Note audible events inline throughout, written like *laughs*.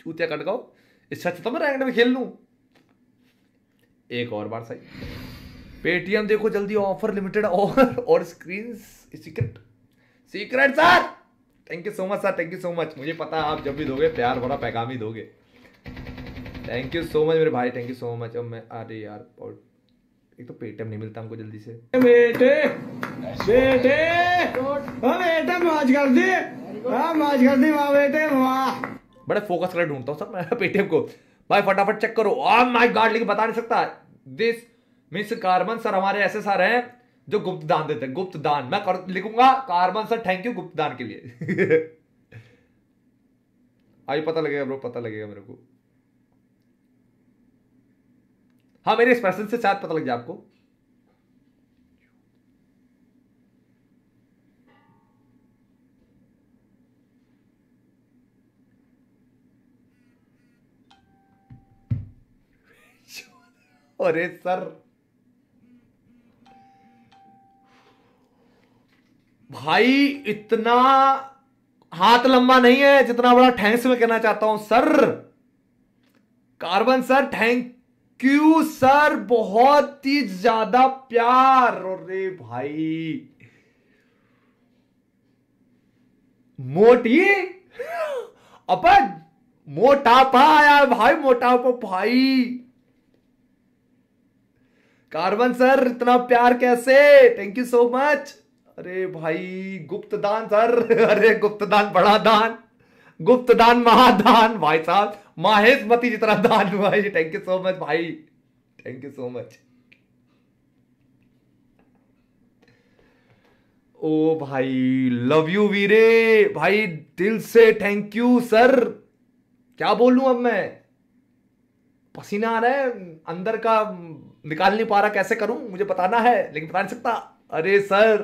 चूतिया कटकाओ इससे सच तो मैं रैंक में खेल लूँ एक और बार सही पेटीएम देखो जल्दी ऑफर लिमिटेड और और screen secret secret sir thank you so much sir thank you so much मुझे पता है आप जब भी दोगे प्यार भरा पैगाम ही दोगे थैंक यू सो मच मेरे भाई थैंक यू सो मच अब मैं अरे यार और एक तो पेटीएम नहीं मिलता हमको जल्दी से बेटे बेटे बेटे आज कर दी हाँ मौज कर दी वाह बेटे वाह बड़े फोकस कर ढूंढता हूँ सर मैं पेटीएम *laughs* को भाई फटाफट चेक करो और माई गार्ड लेकिन बता नहीं सकता दिस मिस कार्बन सर हमारे ऐसे सर हैं जो गुप्त दान देते हैं गुप्त दान मैं कर, लिखूंगा कार्बन सर थैंक यू गुप्त दान के लिए *laughs* आई पता लगेगा ब्रो पता लगेगा मेरे को हाँ मेरे एक्सप्रेशन से शायद पता लग जाए आपको अरे सर भाई इतना हाथ लंबा नहीं है जितना बड़ा थैंक्स में कहना चाहता हूं sir carbon sir thank you sir बहुत ही ज्यादा प्यार अरे भाई मोटी *laughs* अपन मोटापा यार भाई मोटापा भाई कार्बन सर इतना प्यार कैसे थैंक यू सो मच अरे भाई गुप्त दान सर *laughs* अरे गुप्त दान बड़ा दान गुप्त दान महादान भाई साहब माहेश मती जितना दान भाई थैंक यू सो मच भाई thank you so much oh भाई लव यू वीरे भाई दिल से थैंक यू सर क्या बोलूं अब मैं पसीना आ रहा है अंदर का निकाल नहीं पा रहा कैसे करूं मुझे बताना है लेकिन बता नहीं सकता अरे sir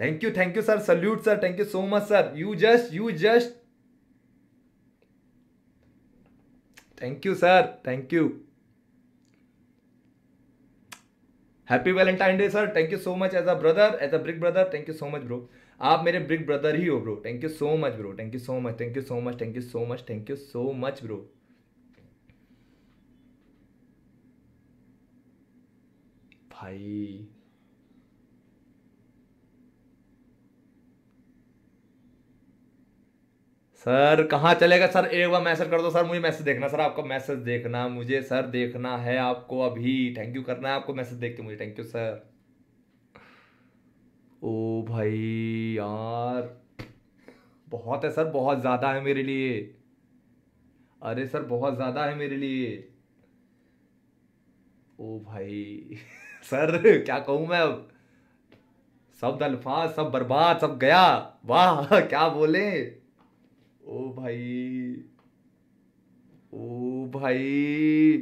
thank you thank you sir salute sir thank you so much sir you just you just thank you sir thank you happy Valentine day sir thank you so much as a brother as a brick brother thank you so much bro आप मेरे brick brother ही हो bro thank you so much bro thank you so much thank you so much thank you so much thank you so much bro 喺 sir sir कहाँ चलेगा sir एक बार message कर दो sir मुझे मैसेज देखना sir आपका मैसेज देखना मुझे सर देखना है आपको अभी थैंक यू करना है आपको मैसेज देख के मुझे थैंक यू सर ओ भाई यार बहुत है सर बहुत ज़्यादा है मेरे लिए अरे सर बहुत ज़्यादा है मेरे लिए ओ भाई *laughs* सर क्या कहूं मैं अब सब अल्फाज सब बर्बाद सब गया वाह क्या बोले ओ भाई ओ भाई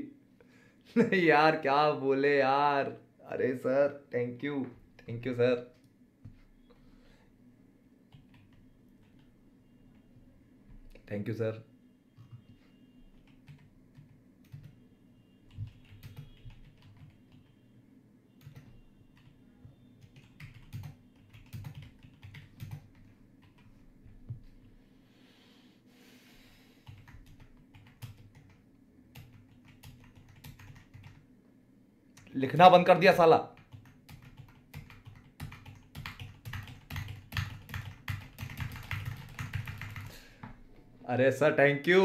नहीं यार क्या बोले यार अरे sir thank you thank you sir thank you sir लिखना बंद कर दिया साला अरे सर थैंक यू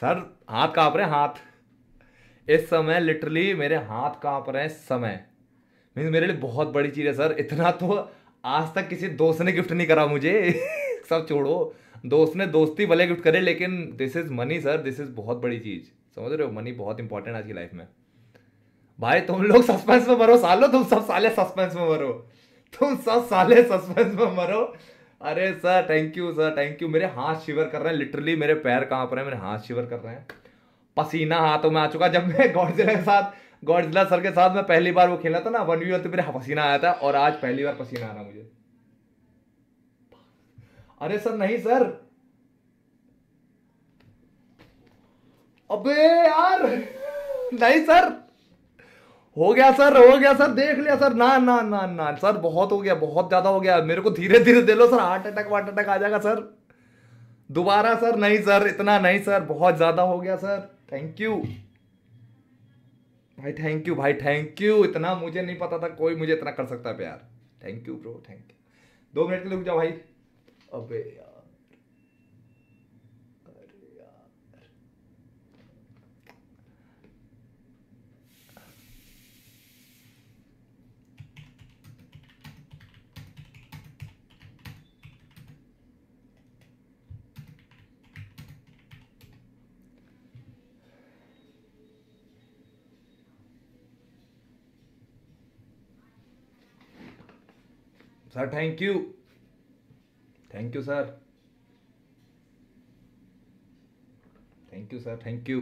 सर हाथ काँप रहे हैं हाथ इस समय लिटरली मेरे हाथ काँप रहे हैं समय मीन मेरे लिए बहुत बड़ी चीज़ है सर इतना तो आज तक किसी दोस्त ने गिफ्ट नहीं करा मुझे *laughs* सब छोड़ो दोस्त ने दोस्ती भले गिफ्ट करे लेकिन this is money sir this is बहुत बड़ी चीज़ समझ रहे हो मनी बहुत इंपॉर्टेंट आज की लाइफ में भाई तुम लोग सस्पेंस में मरो सालो तुम सब साले सस्पेंस में मरो तुम सब साले सस्पेंस में मरो अरे sir thank you sir thank you मेरे हाथ शिवर कर रहे हैं लिटरली मेरे पैर कहाँ पर हैं मेरे हाथ शिवर कर रहे हैं पसीना हाथों में आ चुका जब मैं गौरजिला के साथ गौरजिला सर के साथ मैं पहली बार वो खेला था ना वन वी तो मेरा पसीना आया था और आज पहली बार पसीना आ रहा मुझे अरे सर नहीं सर अबे यार नहीं सर हो गया सर हो गया सर देख लिया सर ना ना ना ना सर बहुत हो गया बहुत ज़्यादा हो गया मेरे को धीरे धीरे दे लो सर हार्ट अटैक वार्ट अटैक आ जाएगा सर दोबारा सर नहीं सर इतना नहीं सर बहुत ज़्यादा हो गया सर थैंक यू भाई थैंक यू भाई थैंक यू इतना मुझे नहीं पता था कोई मुझे इतना कर सकता है प्यार thank you bro thank you दो मिनट के लिए रुक जाओ भाई अबे यार sir thank you thank you sir thank you sir thank you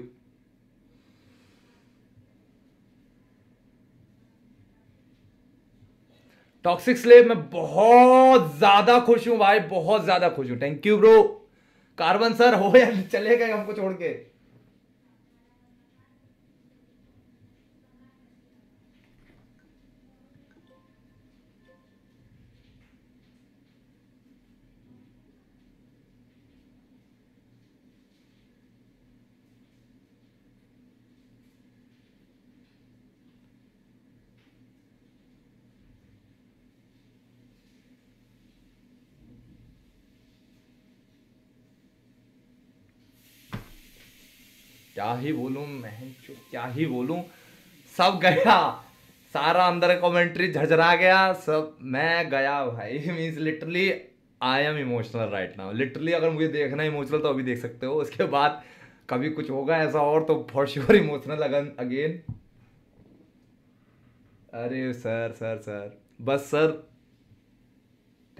toxic slave मैं बहुत ज्यादा खुश हूं भाई बहुत ज्यादा खुश हूं thank you bro carbon sir हो या चले गए हमको छोड़ के क्या ही बोलू मैं क्या ही बोलू सब गया सारा अंदर कमेंट्री झरझरा गया सब मैं गया भाई means literally I am emotional right now literally अगर मुझे देखना इमोशनल तो अभी देख सकते हो उसके बाद कभी कुछ होगा ऐसा और तो फॉर श्योर इमोशनल अगेन अरे सर सर सर बस sir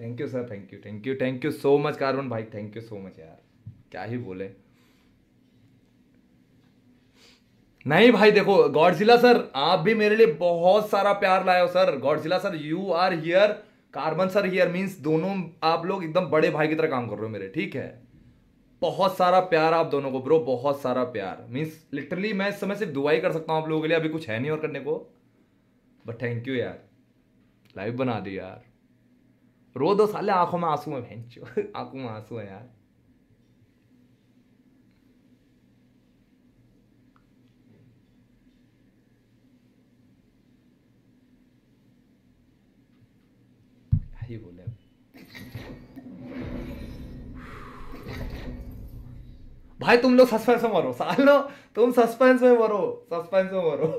thank you sir thank you thank you thank you so much carbon भाई थैंक यू सो मच यार क्या ही बोले नहीं भाई देखो गॉडजिला सर आप भी मेरे लिए बहुत सारा प्यार लाए हो sir Godzilla sir you are here carbon sir here means दोनों आप लोग एकदम बड़े भाई की तरह काम कर रहे हो मेरे ठीक है बहुत सारा प्यार आप दोनों को ब्रो बहुत सारा प्यार मीन्स लिटरली मैं इस समय सिर्फ दुआई कर सकता हूँ आप लोगों के लिए अभी कुछ है नहीं और करने को बट थैंक यू यार लाइव बना दी यार रो दो साले आंखों में आंसू है *laughs* आंखों में आंसू है यार भाई तुम लोग सस्पेंस में मरो सालो तुम सस्पेंस में मरो सस्पेंस में मरो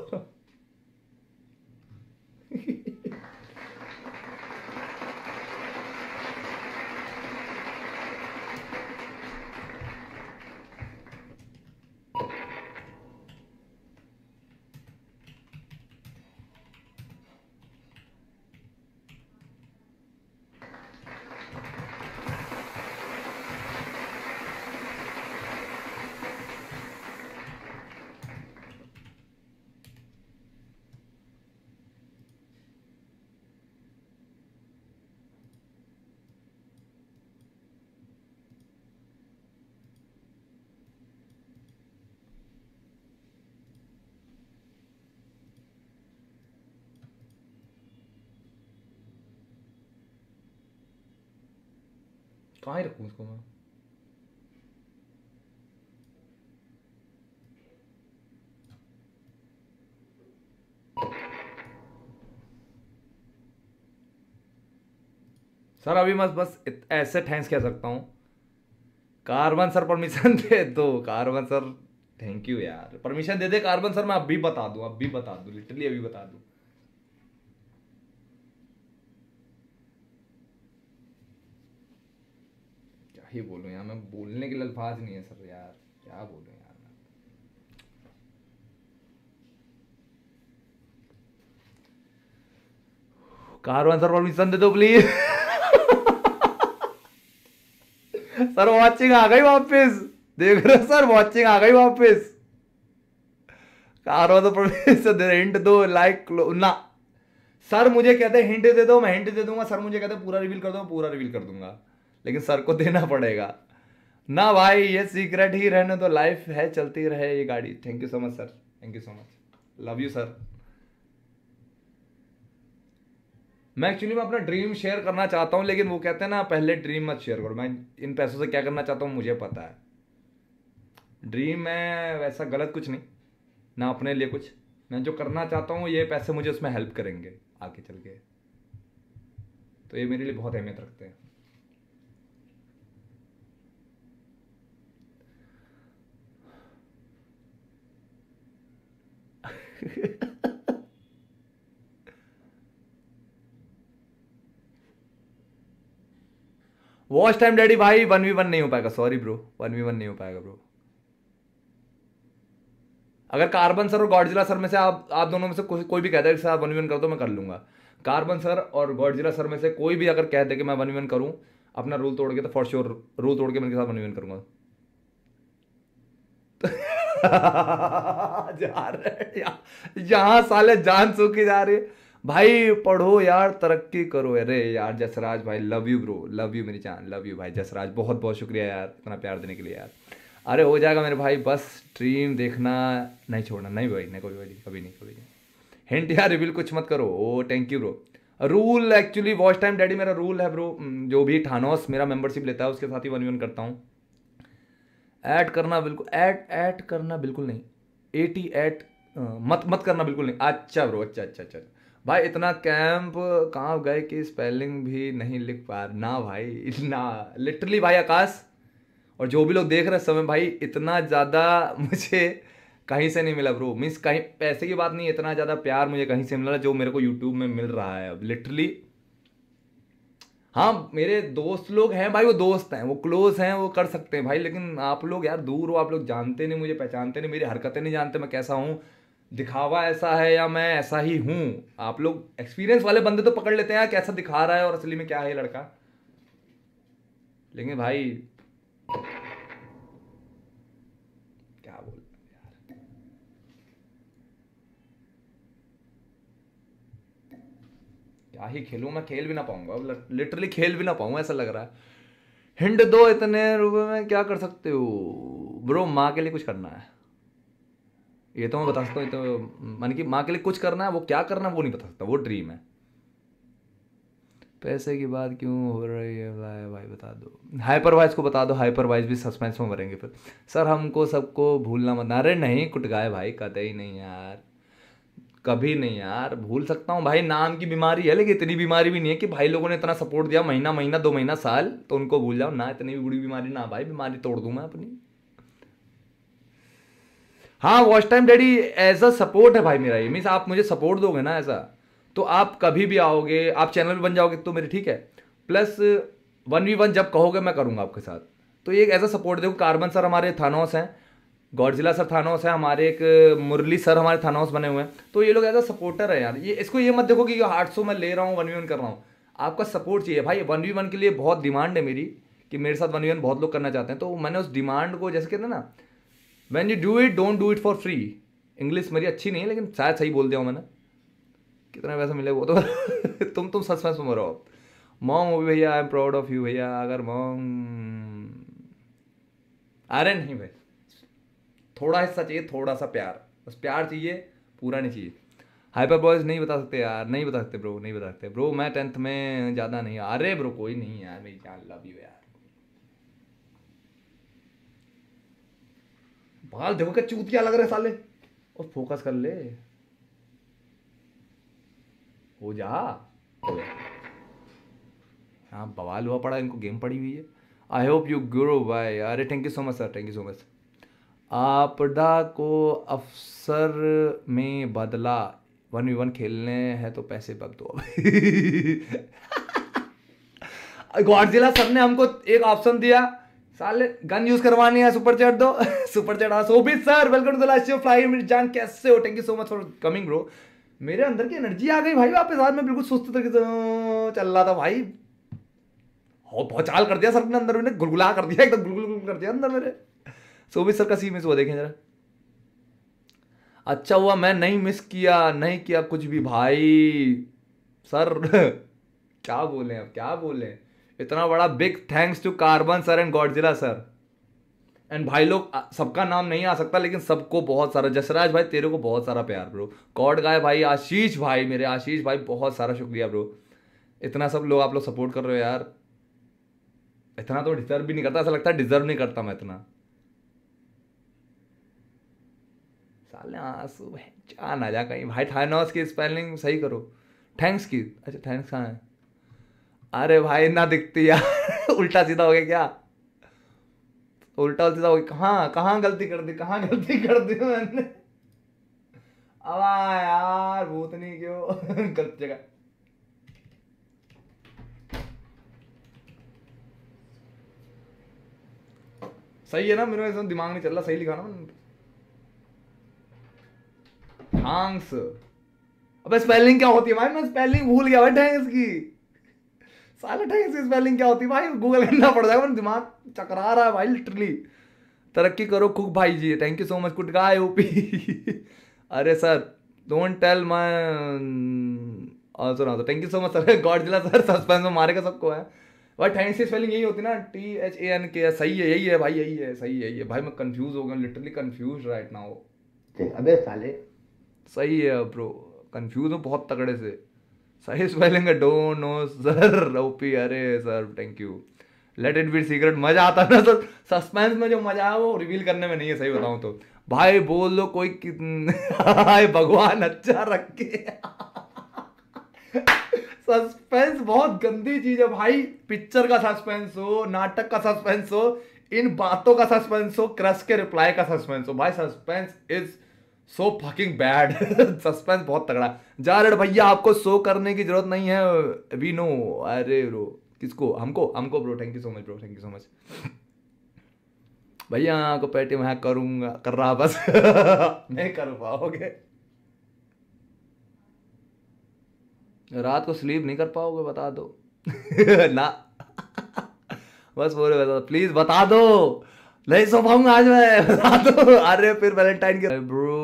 कहाँ ही सर अभी मैं बस ऐसे थैंक्स कह सकता हूँ कार्बन सर परमिशन दे दो कार्बन सर थैंक यू यार परमिशन दे दे कार्बन सर मैं अभी बता दूँ अभी बता दूँ लिटरली अभी बता दूँ ही बोलूँ यार मैं बोलने के लल्फाज नहीं है सर यार क्या बोलूँ यार मैं कार वन सर परमिशन दे दो प्लीज सर वॉचिंग आ गई वापस देख रहे सर वॉचिंग आ गई वापस कार वन सर परमिशन दे हिंट दो लाइक ना सर मुझे कहते हिंट दे दो मैं हिंट दे दूंगा सर मुझे कहते पूरा रिवील कर दो पूरा रिवील कर दूंगा लेकिन सर को देना पड़ेगा ना भाई ये सीक्रेट ही रहने तो लाइफ है चलती रहे ये गाड़ी thank you so much sir thank you so much love you sir मैं एक्चुअली मैं अपना ड्रीम शेयर करना चाहता हूँ लेकिन वो कहते हैं ना पहले ड्रीम मत शेयर करो मैं इन पैसों से क्या करना चाहता हूँ मुझे पता है ड्रीम में वैसा गलत कुछ नहीं ना अपने लिए कुछ मैं जो करना चाहता हूँ ये पैसे मुझे उसमें हेल्प करेंगे आगे चल के तो ये मेरे लिए बहुत अहमियत रखते हैं वॉच टाइम डैडी भाई वन वी वन नहीं हो पाएगा sorry bro one v one नहीं हो पाएगा ब्रो अगर कार्बन सर और गॉडजिला सर में से आप आप दोनों में से को, कोई भी कहता है कि सर आप वन वी वन कर दो मैं कर लूंगा कार्बन सर और गॉडजिला सर में से कोई भी अगर कह दे कि मैं वन वी वन करूँ अपना रूल तोड़ के तो फॉर श्योर रूल तोड़ के मेरे साथ वन वी वन करूंगा *laughs* जा रहे यहाँ साले जान सूखी जा रही भाई पढ़ो यार तरक्की करो अरे यार जसराज भाई love you bro love you मेरी जान लव यू भाई जसराज बहुत बहुत शुक्रिया यार इतना प्यार देने के लिए यार अरे हो जाएगा मेरे भाई बस स्ट्रीम देखना नहीं छोड़ना नहीं भाई नहीं कभी भाई कभी नहीं कभी नहीं हिंट यार रिविल कुछ मत करो oh thank you bro rule actually watch time daddy मेरा रूल है ब्रो जो भी ठानोस मेरा मेंबरशिप लेता है उसके साथ ही वन वन करता हूँ ऐड करना बिल्कुल ऐड ऐड करना बिल्कुल नहीं ए टी एट मत मत करना बिल्कुल नहीं अच्छा ब्रो अच्छा अच्छा अच्छा भाई इतना कैंप कहाँ गए कि स्पेलिंग भी नहीं लिख पा ना भाई इतना लिटरली भाई आकाश और जो भी लोग देख रहे हैं समय भाई इतना ज़्यादा मुझे कहीं से नहीं मिला ब्रो मीन्स कहीं पैसे की बात नहीं इतना ज़्यादा प्यार मुझे कहीं से मिला जो मेरे को यूट्यूब में मिल रहा है अब लिटरली हाँ मेरे दोस्त लोग हैं भाई वो दोस्त हैं वो क्लोज हैं वो कर सकते हैं भाई लेकिन आप लोग यार दूर हो आप लोग जानते नहीं मुझे पहचानते नहीं मेरी हरकतें नहीं जानते मैं कैसा हूँ दिखावा ऐसा है या मैं ऐसा ही हूँ आप लोग एक्सपीरियंस वाले बंदे तो पकड़ लेते हैं यार कैसा दिखा रहा है और असली में क्या है लड़का लेकिन भाई क्या ही खेलूँ मैं खेल भी ना पाऊंगा लिटरली खेल भी ना पाऊंगा ऐसा लग रहा है हिंड दो इतने रुपए में क्या कर सकते हो ब्रो माँ के लिए कुछ करना है ये तो मैं बता सकता हूँ तो मान कि माँ के लिए कुछ करना है वो क्या करना है वो नहीं बता सकता वो ड्रीम है पैसे की बात क्यों हो रही है भाई भाई बता दो हाइपरवाइज को बता दो हाइपरवाइज भी सस्पेंस में भरेंगे फिर सर हमको सबको भूलना मत अरे नहीं कुटकाए भाई कतई नहीं यार कभी नहीं यार भूल सकता हूँ भाई नाम की बीमारी है लेकिन इतनी बीमारी भी नहीं है कि भाई लोगों ने इतना सपोर्ट दिया महीना महीना दो महीना साल तो उनको भूल जाओ ना इतनी बुरी बीमारी ना भाई बीमारी तोड़ दूँ मैं अपनी हाँ watch time daddy as a support है भाई मेरा ये मीन्स आप मुझे सपोर्ट दोगे ना ऐसा तो आप कभी भी आओगे आप चैनल भी बन जाओगे तो मेरे ठीक है प्लस वन वी वन जब कहोगे मैं करूँगा आपके साथ तो ये एक ऐसा सपोर्ट देखो कार्बन सर हमारे थानोस हैं जिला सर थाना हाउस है हमारे एक मुरली सर हमारे थाना हाउस बने हुए हैं तो ये लोग एज अ सपोर्टर है यार ये इसको ये मत देखो कि आठ सौ मैं ले रहा हूँ वन वी वन कर रहा हूँ आपका सपोर्ट चाहिए भाई वन वी वन के लिए बहुत डिमांड है मेरी कि मेरे साथ वन वी वन बहुत लोग करना चाहते हैं तो मैंने उस डिमांड को जैसे कहते हैं ना when you do it don't do it for free English मेरी अच्छी नहीं है लेकिन शायद सही बोल दिया हूँ मैंने कितना पैसा मिलेगा वो तो *laughs* तुम तुम सच सच में रहो मॉम हो भैया I am proud of you भैया अगर मॉम अरे नहीं भाई थोड़ा हिस्सा चाहिए थोड़ा सा प्यार बस प्यार चाहिए पूरा नहीं चाहिए हाइपर बॉयज नहीं बता सकते यार नहीं बता सकते ब्रो नहीं बता सकते ब्रो मैं टेंथ में ज़्यादा नहीं अरे ब्रो कोई नहीं यार मेरी जान लव यू यार बाल देखो क्या चूतिया लग रहे साले और फोकस कर ले हो जा हाँ बवाल हुआ पड़ा इनको गेम पड़ी हुई है I hope you grow by अरे thank you so much sir thank you so much आपदा को अवसर में बदला वन वी वन खेलने हैं तो पैसे बग दो गौरजिला सर *laughs* ने हमको एक ऑप्शन दिया साले गन यूज करवानी है सुपर चैट दो सुपर चैट हाँ Sobit sir welcome to last fly मेरी जान कैसे हो thank you so much for coming bro मेरे अंदर की एनर्जी आ गई भाई वापस आज मैं बिल्कुल सुस्त तरीके से अं, चल रहा था भाई बहुत चाल कर दिया सर ने अंदर मैंने गुलगुला कर दिया एकदम गुलगुल कर दिया अंदर मेरे सोबित सर का सी मिस हुआ देखें जरा अच्छा हुआ मैं नहीं मिस किया नहीं किया कुछ भी भाई सर *laughs* क्या बोले अब क्या बोले इतना बड़ा big thanks to Carbon sir and Godzilla sir and भाई लोग सबका नाम नहीं आ सकता लेकिन सबको बहुत सारा जसराज भाई तेरे को बहुत सारा प्यार ब्रो गॉड गाय भाई आशीष भाई मेरे आशीष भाई बहुत सारा शुक्रिया ब्रो इतना सब लोग आप लोग सपोर्ट कर रहे हो यार इतना तो डिजर्व भी नहीं करता ऐसा लगता है डिजर्व नहीं करता मैं इतना साले आंसू भाई ना जा कहीं भाई थानोस की स्पेलिंग सही करो थैंक्स की अच्छा थैंक्स कहाँ है अरे भाई ना दिखती यार *laughs* उल्टा सीधा हो गया क्या उल्टा सीधा हो गया कहाँ कहाँ गलती कर दी कहाँ गलती कर दी मैंने अब यार भूत नहीं क्यों *laughs* गलत जगह सही है ना मेरे दिमाग नहीं चल रहा सही लिखा ना ढांस अब स्पेलिंग क्या होती है भाई मैं स्पेलिंग भूल गया भाई ढैंस की साले ढैंस की स्पेलिंग क्या होती है भाई गूगल करना पड़ जाएगा मेरा दिमाग चकरा रहा है भाई लिटरली तरक्की करो कुक भाई जी थैंक यू सो मच कुट गाय ओपी अरे sir don't tell my answer answer thank you so much sir Godzilla sir suspense में मारेगा सबको है भाई थैंक्स की स्पेलिंग यही होती ना टी एच ए एन के सही है यही है भाई यही है सही है ये भाई मैं कंफ्यूज हो गया लिटरली कंफ्यूज राइट नाउ अबे साले सही है ब्रो कंफ्यूज हूँ बहुत तगड़े से सही स्पेलिंग है डोंट नो सर ओपी अरे sir thank you let it be secret मजा आता है ना सर सस्पेंस में जो मजा है वो रिवील करने में नहीं है सही बताऊँ तो भाई बोल दो कोई कितने भगवान अच्छा रखे सस्पेंस बहुत गंदी चीज है भाई पिक्चर का सस्पेंस हो नाटक का सस्पेंस हो इन बातों का सस्पेंस हो क्रश के रिप्लाई का सस्पेंस हो भाई suspense is so fucking bad suspense बहुत तगड़ा जा रेड भैया आपको सो करने की जरूरत नहीं है वी नो अरे ब्रो किसको हमको हमको bro thank you so much bro thank you so much भैया आपको पेटी मैं करूंगा कर रहा बस *laughs* नहीं कर पाओगे रात को स्लीप नहीं कर पाओगे बता दो *laughs* ना *laughs* बस बोले बता दो प्लीज़ बता दो नहीं सो पाऊंगा आज मैं बता दो अरे फिर वैलेंटाइन के bro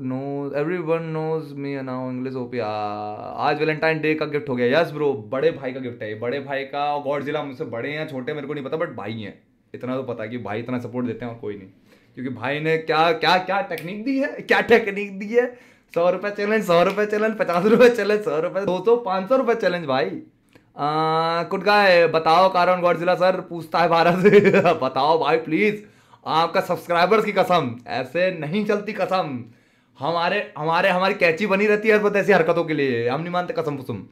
no everyone knows me now English OP आज वैलेंटाइन डे का गिफ्ट हो गया यस ब्रो बड़े भाई का गिफ्ट है ये बड़े भाई का और गॉड जिला मुझसे बड़े हैं छोटे मेरे को नहीं पता बट भाई हैं इतना तो पता कि भाई इतना सपोर्ट देते हैं और कोई नहीं क्योंकि भाई ने क्या क्या क्या टेक्निक दी है क्या टेक्निक दी है सौ रुपये चैलेंज सौ रुपये चैलेंज पचास रुपये चैलेंज सौ रुपये दो सौ पाँच सौ रुपये चैलेंज भाई कुटका है बताओ कारण जिला सर पूछता है भारत से *laughs* बताओ भाई प्लीज आपका सब्सक्राइबर्स की कसम ऐसे नहीं चलती कसम हमारे हमारे हमारी कैची बनी रहती है बस ऐसी हरकतों के लिए हम नहीं मानते कसम कुसुम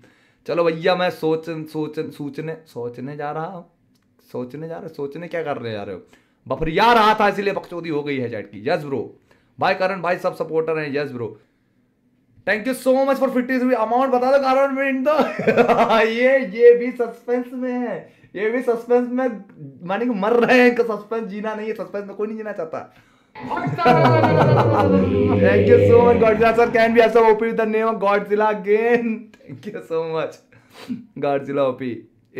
चलो भैया मैं सोच सोच सोचने सोचने जा रहा हूँ सोचने जा रहे सोचने क्या कर रहे जा रहे हो बफरिया रहा था इसीलिए बकचौदी हो गई है जैट की यस ब्रो भाई करण भाई सब सपोर्टर हैं yes bro thank you so much for fifty rupee amount बता दो कारण मिनट तो *laughs* ये ये भी सस्पेंस में है ये भी सस्पेंस में मानी कि मर रहे हैं सस्पेंस जीना नहीं है सस्पेंस में कोई नहीं जीना चाहता thank you so much god sir can be Can OP with the name of Godzilla again thank you so much Godzilla OP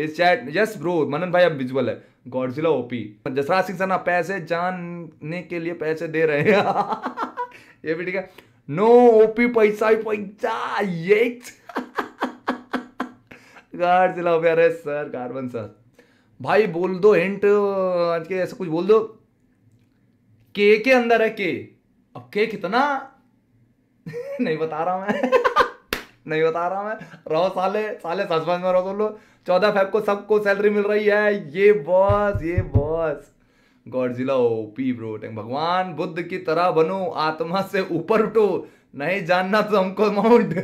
इस चैट यस ब्रो मनन भाई अब विजुअल है God Godzilla OP Jasraj Singh sir ना पैसे जानने के लिए पैसे दे रहे हैं *laughs* ये भी ठीक है नो ओपी पैसा ही पैसा ये गार चलाओ अरे सर कार्बन सर भाई बोल दो हिंट आज के ऐसा कुछ बोल दो के के अंदर है के अब के कितना नहीं बता रहा मैं नहीं बता रहा मैं रहो साले साले सस्पेंस में रहो बोलो चौदह फेब को सबको सैलरी मिल रही है ये बॉस ये बॉस गॉडजिला ओपी ब्रो भगवान बुद्ध की तरह बनो आत्मा से ऊपर उठो नहीं जानना तो हमको माउंट *laughs*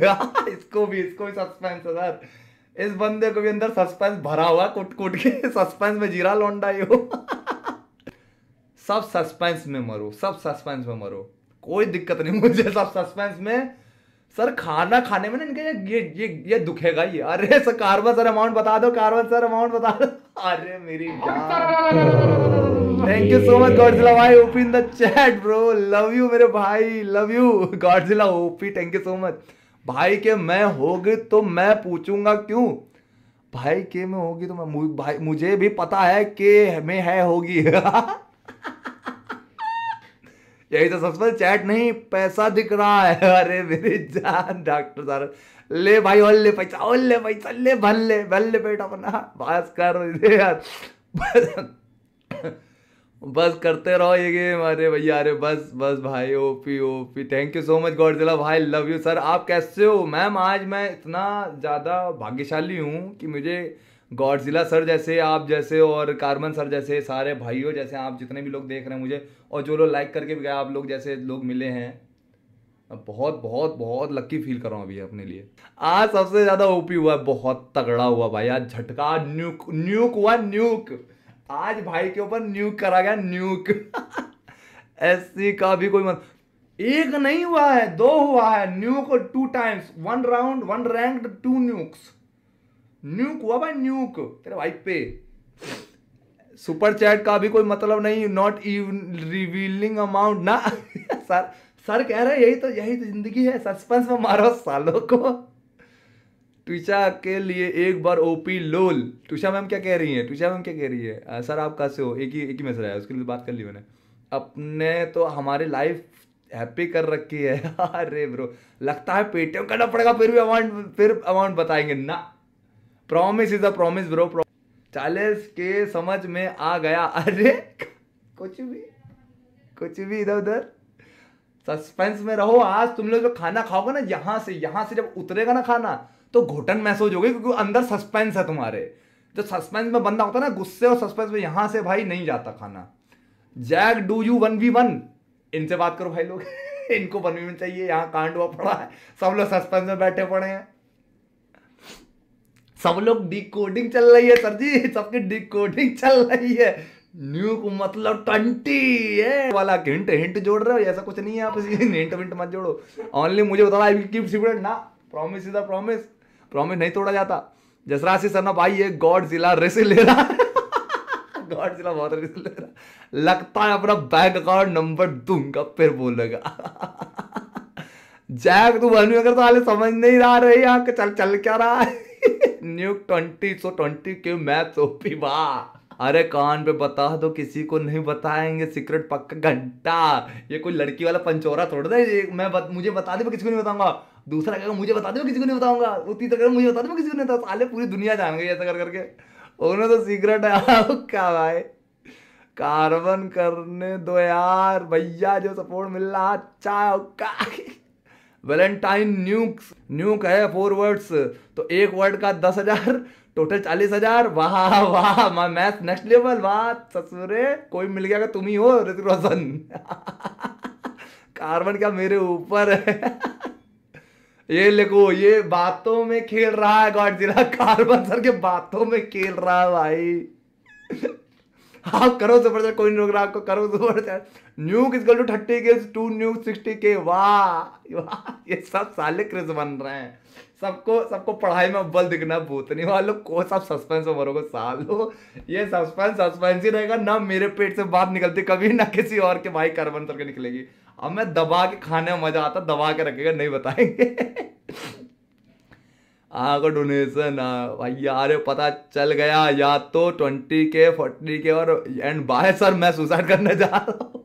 इसको भी इसको भी सस्पेंस है सर इस बंदे को भी अंदर सस्पेंस भरा हुआ कुट कुट के सस्पेंस *laughs* में जीरा लौंडा ही हो *laughs* सब सस्पेंस में मरो सब सस्पेंस में मरो कोई दिक्कत नहीं मुझे सब सस्पेंस में सर खाना खाने में ना इनके ये ये ये, ये दुखेगा ये अरे सर कार्बन सर अमाउंट बता दो कार्बन सर अमाउंट बता दो अरे मेरी जान thank you so much Godzilla भाई OP in the chat bro love you मेरे भाई love you Godzilla OP thank you so much भाई के मैं होगी तो मैं पूछूंगा क्यों भाई के में होगी तो मैं भाई मुझे भी पता है के में है होगी यही तो सबसे चैट नहीं पैसा दिख रहा है अरे मेरी जान डॉक्टर सर ले भाई और ले पैसा और ले पैसा ले भल्ले भल्ले बेटा अपना भास्कर यार बस करते रहो ये गेम अरे भैया अरे बस बस भाई OP OP thank you so much Godzilla भाई लव यू सर आप कैसे हो मैम आज मैं इतना ज़्यादा भाग्यशाली हूँ कि मुझे जिला सर जैसे आप जैसे और कार्बन सर जैसे सारे भाइयों जैसे आप जितने भी लोग देख रहे हैं मुझे और जो लोग लाइक करके भी गए आप लोग जैसे लोग मिले हैं बहुत बहुत बहुत लकी फील कर रहा हूँ अभी अपने लिए आज सबसे ज़्यादा ओपी हुआ है बहुत तगड़ा हुआ भाई आज झटका न्यूक न्यूक हुआ न्यूक आज भाई के ऊपर न्यूक करा गया न्यूक ऐसी का भी कोई मत एक नहीं हुआ है दो हुआ है nuke two times one round one ranked two nukes nuke हुआ भाई न्यूक तेरे भाई पे सुपर चैट का भी कोई मतलब नहीं नॉट रिवीलिंग अमाउंट ना *laughs* सर सर कह रहे यही तो यही तो जिंदगी है सस्पेंस में मारो सालों को तुषा के लिए एक बार ओपी लोल तुषा मैम क्या कह रही है तुषा मैम क्या कह रही है आ, सर आप कैसे हो एक ही एक ही मैसेज आया उसके लिए बात कर ली मैंने अपने तो हमारे लाइफ हैप्पी कर रखी है *laughs* अरे ब्रो लगता है पेटीएम करना पड़ेगा फिर भी अमाउंट फिर अमाउंट बताएंगे ना promise is a promise bro चालीस के समझ में आ गया *laughs* अरे कुछ भी कुछ भी इधर उधर सस्पेंस में रहो आज तुम लोग जो खाना खाओगे ना यहाँ से यहाँ से जब उतरेगा ना खाना तो घुटन महसूस गई क्योंकि अंदर सस्पेंस है तुम्हारे जो सस्पेंस में बंदा होता है ना गुस्से और सस्पेंस में यहां से भाई नहीं जाता खाना Jack do you one v one इनसे बात करो भाई लोग *laughs* इनको वन वी वन चाहिए यहाँ कांड हुआ पड़ा है सब लोग सस्पेंस में बैठे पड़े हैं सब लोग डिकोडिंग चल रही है सर जी सबकी डिकोडिंग चल रही है न्यू को मतलब ट्वेंटी वाला हिंट हिंट जोड़ रहे हो ऐसा कुछ नहीं है आप हिंट विंट मत जोड़ो ओनली मुझे बताओ आई विल कीप सीक्रेट ना promise is a promise promise नहीं तोड़ा जाता जसराज सिंह सरना भाई ये गॉड जिला रेसिल ले रहा गॉड जिला बहुत रेसिल ले रहा लगता है अपना बैंक अकाउंट नंबर दूंगा फिर बोलेगा जैक तू बनू अगर तो हाले समझ नहीं रहा रही यहाँ चल चल क्या रहा है न्यू ट्वेंटी सो ट्वेंटी के मैथ ओपी वाह अरे कान पे बता दो किसी को नहीं बताएंगे सीक्रेट पक्का घंटा ये कोई लड़की वाला पंचोरा थोड़ा ना मैं बत, मुझे बता दे मैं किसी को नहीं बताऊंगा दूसरा कहेगा मुझे बता दो किसी को नहीं बताऊंगा वो तीसरा कहेगा मुझे बता दो किसी को नहीं बताऊँ साले पूरी दुनिया जान गई ऐसा कर करके उन्हें तो सीक्रेट है *laughs* क्या भाई कार्बन करने दो यार भैया जो सपोर्ट मिल रहा अच्छा है वेलेंटाइन न्यूक्स न्यूक है फोर वर्ड्स तो एक वर्ड का दस हजार टोटल चालीस हजार वाह वाह मा मैथ नेक्स्ट लेवल वाह ससुरे कोई मिल गया तुम ही हो ऋतिक रोशन कार्बन *laughs* क्या मेरे ऊपर है *laughs* ये लिखो ये बातों में खेल रहा है गॉड जिला कार्बन सर के बातों में खेल रहा है भाई आप करो सुपर चैट कोई रोक रहा आपको करो सुपर चैट किस गल टू थर्टी के टू न्यू सिक्सटी के वाह ये सब साले क्रिज बन रहे हैं सबको सबको पढ़ाई में अब्बल दिखना भूतनी वालों को सब सस्पेंस में मरोगे सालो ये सस्पेंस सस्पेंस ही रहेगा ना मेरे पेट से बात निकलती कभी ना किसी और के भाई कार्बन सर के निकलेगी अब मैं दबा के खाने में मजा आता दबा के रखेगा नहीं बताएंगे *laughs* आगे डोनेशन भाई अरे पता चल गया या तो ट्वेंटी के फोर्टी के और एंड बाय सर मैं सुसाइड करने जा रहा हूँ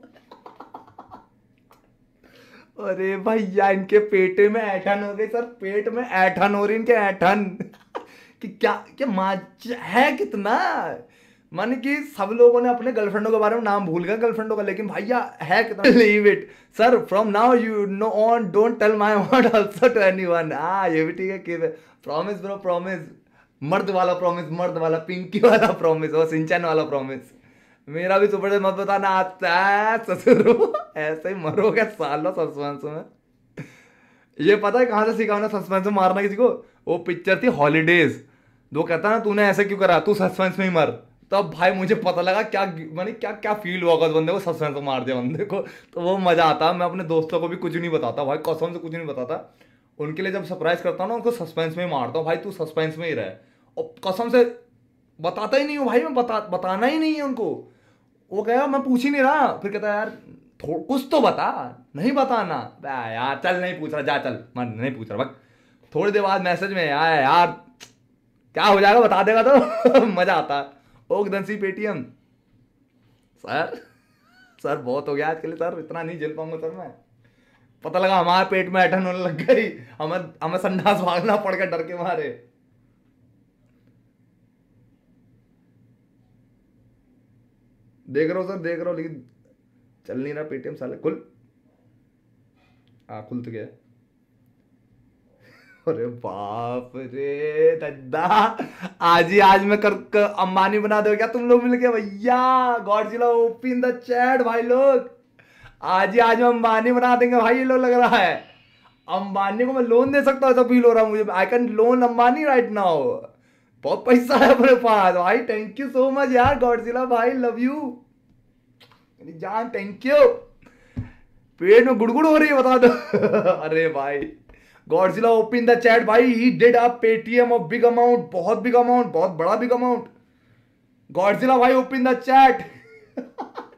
*laughs* अरे भैया इनके पेट में ऐठन हो गई सर पेट में ऐठन हो रही इनके ऐठन *laughs* कि क्या क्या माज है कितना मन की सब लोगों ने अपने गर्लफ्रेंडों के बारे में नाम भूल गया गर्लफ्रेंडों का लेकिन भैया है कितना leave it sir from now you know on don't tell my word also to anyone आ ये भी ठीक है कि प्रॉमिस ब्रो प्रॉमिस मर्द वाला प्रॉमिस मर्द वाला पिंकी वाला प्रॉमिस और सिंचन वाला प्रॉमिस मेरा भी सुपर मत बताना आता तो है ऐसे ही मरोगे सालों सस्पेंस में ये पता है कहाँ से सीखा मैंने सस्पेंस में मारना किसी को वो पिक्चर थी हॉलीडेज वो कहता ना तूने ऐसे क्यों करा तू सस्पेंस में ही मर तब भाई मुझे पता लगा क्या मैंने क्या क्या फील हुआ उस बंदे को सस्पेंस तो मार दिया बंदे को तो वो मज़ा आता मैं अपने दोस्तों को भी कुछ नहीं बताता भाई कसम से कुछ नहीं बताता उनके लिए जब सरप्राइज करता हूँ ना उनको सस्पेंस में ही मारता हूँ भाई तू सस्पेंस में ही रहे और कसम से बताता ही नहीं हूँ भाई मैं बता बताना ही नहीं है उनको वो कहेगा मैं पूछ ही नहीं रहा फिर कहता यार कुछ तो बता नहीं बताना यार चल नहीं पूछ रहा जा चल मैं नहीं पूछ रहा बक थोड़ी देर बाद मैसेज में आया यार क्या हो जाएगा बता देगा तो *laughs* मज़ा आता है ओ घनसी पेटीएम सर सर बहुत हो गया आज के लिए सर इतना नहीं झेल पाऊंगा सर मैं पता लगा हमारे पेट में अटन होने लग गई हमें हमें संडास भागना पड़ गया डर के मारे देख रहा हो सर देख रहा हो लेकिन चल नहीं रहा पेटीएम साले खुल हाँ खुल तो गया अरे बाप रे दद्दा आज ही आज मैं कर, कर अम्बानी बना दो क्या तुम लोग मिल गए भैया गॉड जिला ओपन द चैट भाई लोग आज ही आज मैं अंबानी बना देंगे भाई ये लोग लग रहा है अंबानी को मैं लोन दे सकता हूँ तो फील हो रहा मुझे I can loan Ambani right now बहुत पैसा है अपने पास भाई थैंक यू सो मच यार गॉड जिला भाई लव यू जान थैंक यू पेट में गुड़गुड़ हो रही है बता दो *laughs* अरे भाई गॉडजिला ओपन द चैट भाई he did a Paytm of big amount बहुत बिग अमाउंट बहुत बड़ा बिग अमाउंट गॉडजिला भाई ओपन द चैट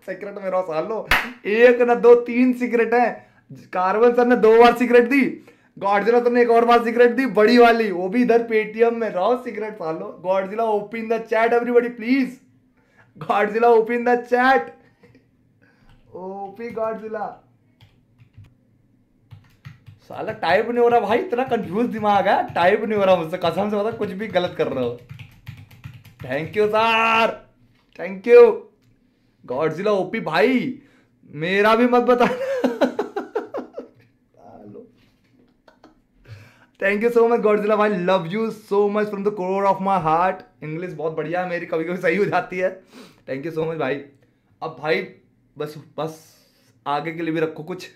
सिगरेट मेरा साल लो एक ना दो तीन सिगरेट है कार्बन सर ने दो बार सिगरेट दी गॉडजिला सर ने एक और बार सिगरेट दी बड़ी वाली वो भी इधर पेटीएम में रहो सिगरेट साल लो Godzilla open the chat everybody please Godzilla open the chat OP Godzilla साला टाइप नहीं हो रहा भाई इतना कंफ्यूज दिमाग है टाइप नहीं हो रहा मुझसे कसम से बता कुछ भी गलत कर रहे हो thank you sir thank you Zilla OP भाई मेरा भी मत बता thank you so much Zilla भाई love you so much from the core of my heart English बहुत बढ़िया है मेरी कभी कभी सही हो जाती है थैंक यू सो मच भाई अब भाई बस बस आगे के लिए भी रखो कुछ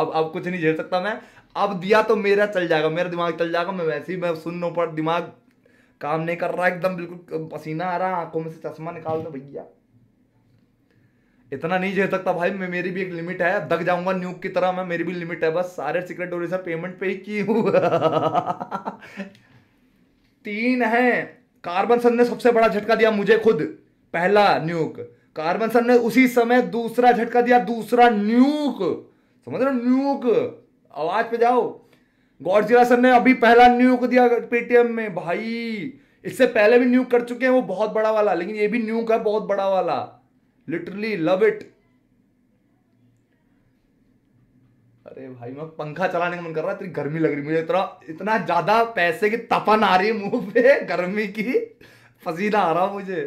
अब अब कुछ नहीं झेल सकता मैं अब दिया तो मेरा चल जाएगा मेरा दिमाग चल जाएगा मैं वैसे ही मैं सुन नो पर दिमाग काम नहीं कर रहा एकदम बिल्कुल पसीना आ रहा आंखों में से चश्मा निकाल दो भैया इतना नहीं जे सकता भाई मैं मेरी भी एक लिमिट है दग जाऊंगा न्यूक की तरह मैं मेरी भी लिमिट है बस सारे सीक्रेट डोरेशन पेमेंट पे ही की हूँ *laughs* तीन है कार्बन सन ने सबसे बड़ा झटका दिया मुझे खुद पहला न्यूक कार्बन सन ने उसी समय दूसरा झटका दिया दूसरा न्यूक समझ रहे न्यूक आवाज पे जाओ गौरजिला सर ने अभी पहला न्यूक दिया पेटीएम में भाई इससे पहले भी न्यूक कर चुके हैं वो बहुत बड़ा वाला लेकिन ये भी न्यूक है बहुत बड़ा वाला लिटरली लव इट अरे भाई मैं पंखा चलाने का मन कर रहा है गर्मी लग रही मुझे इतना इतना ज्यादा पैसे की तपन आ रही है मुंह पे *laughs* गर्मी की पसीना आ रहा मुझे *laughs*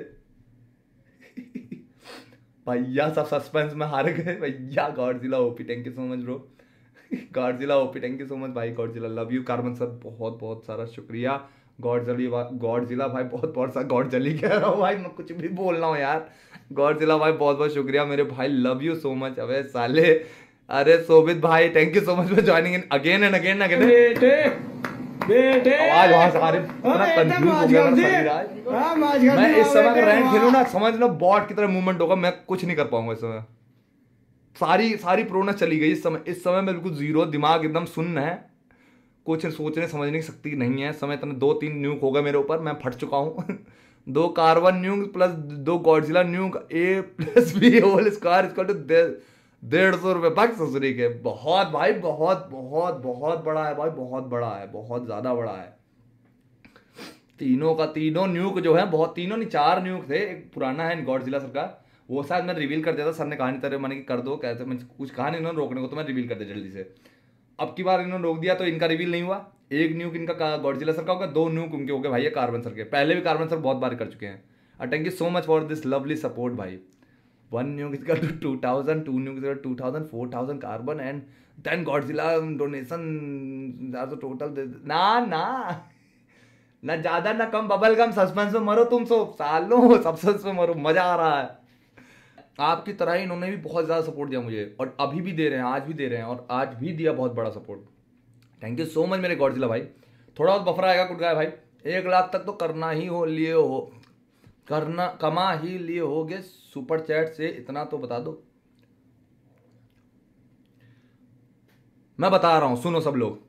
भैया सब सस्पेंस में हार गए भैया Godzilla OP thank you so much bro Godzilla OP thank you so much भाई Godzilla love you Carbon sir बहुत बहुत सारा शुक्रिया गॉडजली गॉडजिला भाई बहुत बहुत सारा गॉडजली कह रहा हूँ भाई मैं कुछ भी बोल रहा हूँ यार गॉडजिला भाई बहुत बहुत शुक्रिया मेरे भाई लव यू सो मच अवे साले अरे सोबित भाई thank you so much for joining in again and again again बेटे बेटे हाँ, आज वहां सारे इतना मैं इस समय रैंक खेलूं ना समझ लो बॉट की तरह मूवमेंट होगा मैं कुछ नहीं कर पाऊंगा इस समय सारी सारी प्रेरणा चली गई इस समय इस समय में बिल्कुल जीरो दिमाग एकदम सुन्न है कुछ सोचने समझने की शक्ति नहीं है समय तक दो तीन न्यूक हो गए मेरे ऊपर मैं फट चुका हूँ *laughs* दो कार्बन न्यूक प्लस दो Godzilla nuke A plus B whole square equal to डेढ़ सौ रुपये बाकी ससुरी के बहुत भाई बहुत बहुत बहुत बड़ा है भाई बहुत बड़ा है बहुत ज़्यादा बड़ा है तीनों का तीनों न्यूक जो है बहुत तीनों नहीं चार न्यूक थे एक पुराना है गॉडजिला सरकार वो शायद मैं रिवील कर दिया था सर ने कहा नहीं तरह मैंने कर दो कहते मैं कुछ कहा नहीं इन्होंने रोकने को तो मैं रिवील कर दिया जल्दी से अब की बार इन्होंने रोक दिया तो इनका रिवील नहीं हुआ एक न्यूक इनका गॉडजिला सर का होगा दो न्यूक उनके हो गए भाई कार्बन सर के पहले भी कार्बन सर बहुत बार कर चुके हैं और thank you so much for this lovely support भाई one new kiss two thousand two new इसका two thousand four thousand Carbon and then Godzilla donation तो टोटल ना ना ना ज़्यादा ना कम बबल गम सस्पेंस में मरो तुम सो सालों सस्पेंस *laughs* में मरो मज़ा आ रहा है आपकी तरह ही इन्होंने भी बहुत ज़्यादा सपोर्ट दिया मुझे और अभी भी दे रहे हैं आज भी दे रहे हैं और आज भी दिया बहुत बड़ा support thank you so much मेरे गौरजिला भाई थोड़ा बहुत बफरा आएगा कुट गया भाई एक लाख तक तो करना ही हो लिए हो करना कमा ही लिए हो गए सुपर चैट से इतना तो बता दो मैं बता रहा हूँ सुनो सब लोग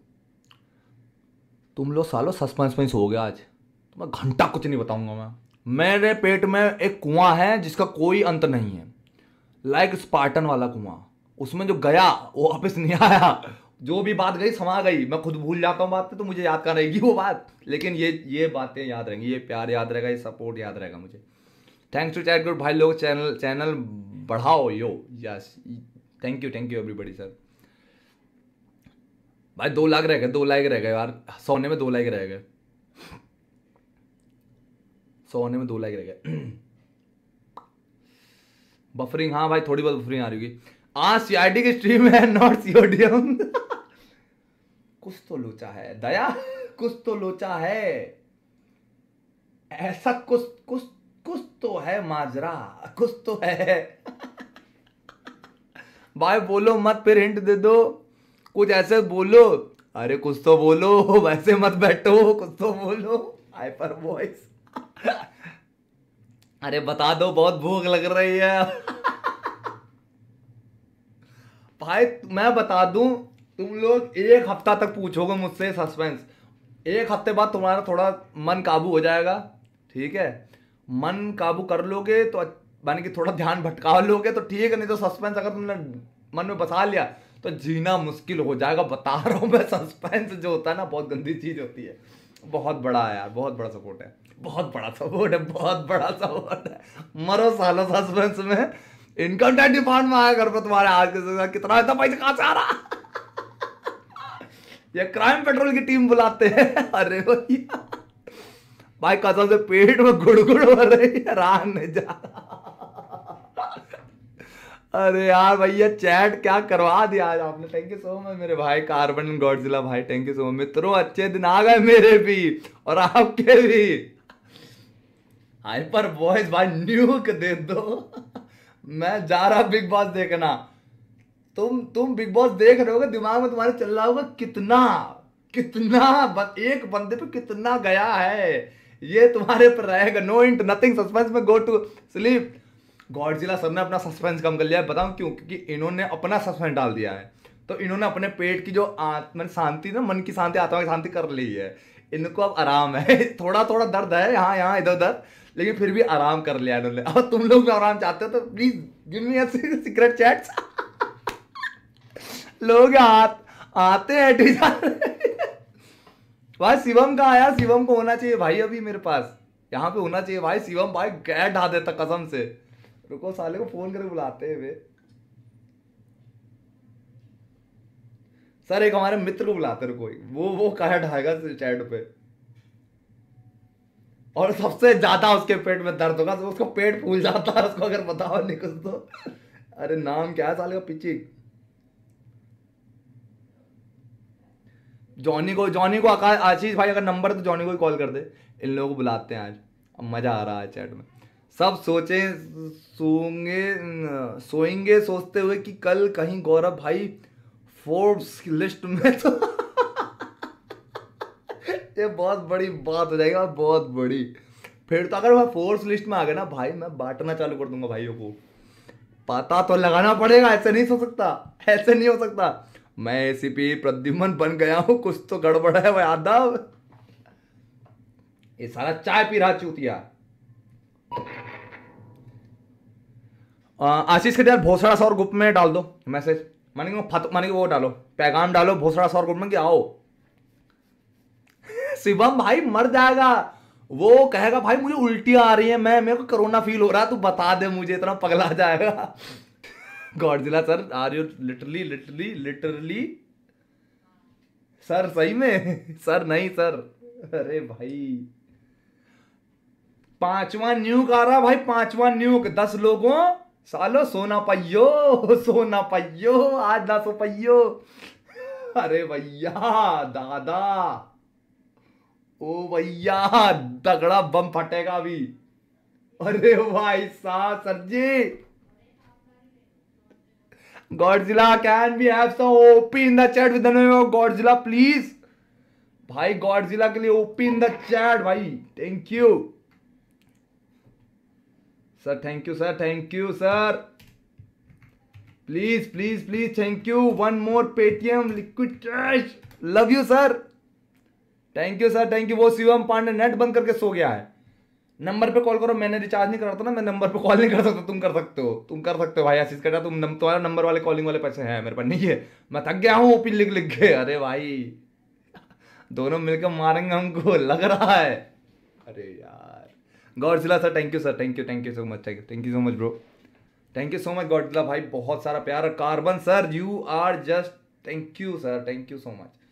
तुम लोग सालों सस्पेंस में हो गया आज तुम्हें मैं घंटा कुछ नहीं बताऊंगा मैं मेरे पेट में एक कुआं है जिसका कोई अंत नहीं है लाइक स्पार्टन वाला कुआं उसमें जो गया वो वापस नहीं आया जो भी बात गई समा गई मैं खुद भूल जाता हूँ बात तो मुझे याद कर रहेगी वो बात लेकिन ये ये बातें याद रहेंगी ये प्यार याद रहेगा ये सपोर्ट याद रहेगा मुझे थैंक्स टू चैट गुड भाई लोग चैनल चैनल बढ़ाओ yo yes thank you thank you everybody sir भाई दो लाख रह गए दो लाख रह गए यार सोने में दो लाख रह गए सोने में दो लाख रह गए बफरिंग हाँ भाई थोड़ी बहुत बफरिंग आ रही होगी हाँ सी सीआईडी की स्ट्रीम है नॉट सी ओडियम कुछ तो लोचा है दया कुछ तो लोचा है ऐसा कुछ कुछ कुछ तो है माजरा कुछ तो है भाई बोलो मत फिर हिंट दे दो कुछ ऐसे बोलो अरे कुछ तो बोलो *laughs* वैसे मत बैठो कुछ तो बोलो हाइपर वॉइस अरे बता दो बहुत भूख लग रही है भाई मैं बता दूं तुम लोग एक हफ्ता तक पूछोगे मुझसे सस्पेंस एक हफ्ते बाद तुम्हारा थोड़ा मन काबू हो जाएगा ठीक है मन काबू कर लोगे तो मानी कि थोड़ा ध्यान भटका लोगे तो ठीक है नहीं तो सस्पेंस अगर तुमने मन में बसा लिया तो जीना मुश्किल हो जाएगा बता रहा हूँ मैं सस्पेंस जो होता है ना बहुत गंदी चीज़ होती है बहुत बड़ा है यार बहुत बड़ा सपोर्ट है बहुत बड़ा सा बोर्ड है बहुत बड़ा सा बोर्ड है मरो सालो सस्पेंस में इनकम टैक्स डिपार्टमेंट आया कर पर तुम्हारे आज के कितना इतना पैसा कहाँ से आ रहा ये क्राइम पेट्रोल की टीम बुलाते हैं अरे भैया भाई कसम से पेट में गुड़गुड़ हो रही है राह नहीं जा अरे यार भैया चैट क्या करवा दिया आज आपने थैंक यू सो मच मेरे भाई कार्बन गॉडजिला भाई थैंक यू सो मच मित्रों अच्छे दिन आ गए मेरे भी और आपके भी हाइपर बॉयज भाई न्यूक दे दो मैं जा रहा बिग बॉस देखना तुम तुम बिग बॉस देख रहे होगे दिमाग में तुम्हारे चल रहा होगा कितना कितना बस एक बंदे पे कितना गया है ये तुम्हारे पर रहेगा नो इंट नथिंग सस्पेंस में गो टू स्लीप गॉडजिला सब ने अपना सस्पेंस कम कर लिया है बताऊँ क्यों क्योंकि इन्होंने अपना सस्पेंस डाल दिया है तो इन्होंने अपने पेट की जो आत्म शांति ना मन की शांति आत्मा की शांति कर ली है इनको अब आराम है *laughs* थोड़ा थोड़ा दर्द है यहाँ यहाँ इधर उधर लेकिन फिर भी आराम कर लिया इन्होंने अब तुम लोग भी आराम चाहते हो तो please give me secret chats लोग आते हैं टीचर *laughs* भाई शिवम का आया शिवम को होना चाहिए भाई अभी मेरे पास यहाँ पे होना चाहिए भाई शिवम भाई गैट ढा देता कसम से रुको साले को फोन करके बुलाते हैं वे सर एक हमारे मित्र को बुलाते रुको वो वो कहा ढाएगा चैट पे और सबसे ज़्यादा उसके पेट में दर्द होगा तो उसका पेट फूल जाता है उसको अगर बताओ नहीं कुछ तो अरे नाम क्या है साले का पिची जॉनी को जॉनी को आशीष भाई अगर नंबर तो जॉनी को ही कॉल कर दे इन लोगों को बुलाते हैं आज अब मज़ा आ रहा है चैट में सब सोचे सोएंगे सोएंगे सोचते हुए कि कल कहीं गौरव भाई फोर्ब्स लिस्ट में तो ये बहुत बड़ी बात हो जाएगी और बहुत बड़ी फिर तो अगर वह फोर्स लिस्ट में आ गया ना भाई मैं बांटना चालू कर दूंगा भाइयों को पता तो लगाना पड़ेगा ऐसे नहीं हो सकता ऐसे नहीं हो सकता मैं एसीपी प्रद्युमन बन गया हूं कुछ तो गड़बड़ है वह यादव ये सारा चाय पी रहा चूतिया आशीष के यार भोसड़ा सौर ग्रुप में डाल दो मैसेज मानेंगे फत मानेंगे वो डालो पैगाम डालो भोसड़ा सौर ग्रुप में कि आओ शिवम भाई मर जाएगा वो कहेगा भाई मुझे उल्टी आ रही है मैं मेरे को कोरोना फील हो रहा है तू बता दे मुझे इतना पगला जाएगा *laughs* Zilla sir are you literally literally literally sir सही में *laughs* सर नहीं सर अरे भाई पांचवा न्यूक आ रहा भाई पांचवा न्यूक दस लोगों सालो सोना पैयो *laughs* सोना पैयो आज दस पियो अरे भैया दादा ओ भैया तगड़ा बम फटेगा अभी अरे भाई साहब सर जी Godzilla can be have some OP in the chat with Godzilla please भाई गॉडजिला के लिए ओपी इन द चैट भाई thank you sir thank you sir thank you sir please please please thank you one more Paytm liquid cash love you sir thank you sir thank you वो Shivam Pandey net बंद करके सो गया है number पे call करो मैंने recharge नहीं करता ना मैं नंबर पे कॉल नहीं कर सकता तुम कर सकते हो तुम कर सकते हो भाई आशीष कटा तुम तुम्हारा नंबर वाले कॉलिंग वाले पैसे हैं मेरे पास नहीं है मैं थक गया हूँ ओपिन लिख लिख के अरे भाई दोनों मिलकर मारेंगे हमको लग रहा है अरे यार Godzilla sir thank you sir thank you thank you so much thank you so much bro thank you so much Godzilla भाई बहुत सारा प्यार Carbon sir you are just thank you sir thank you so much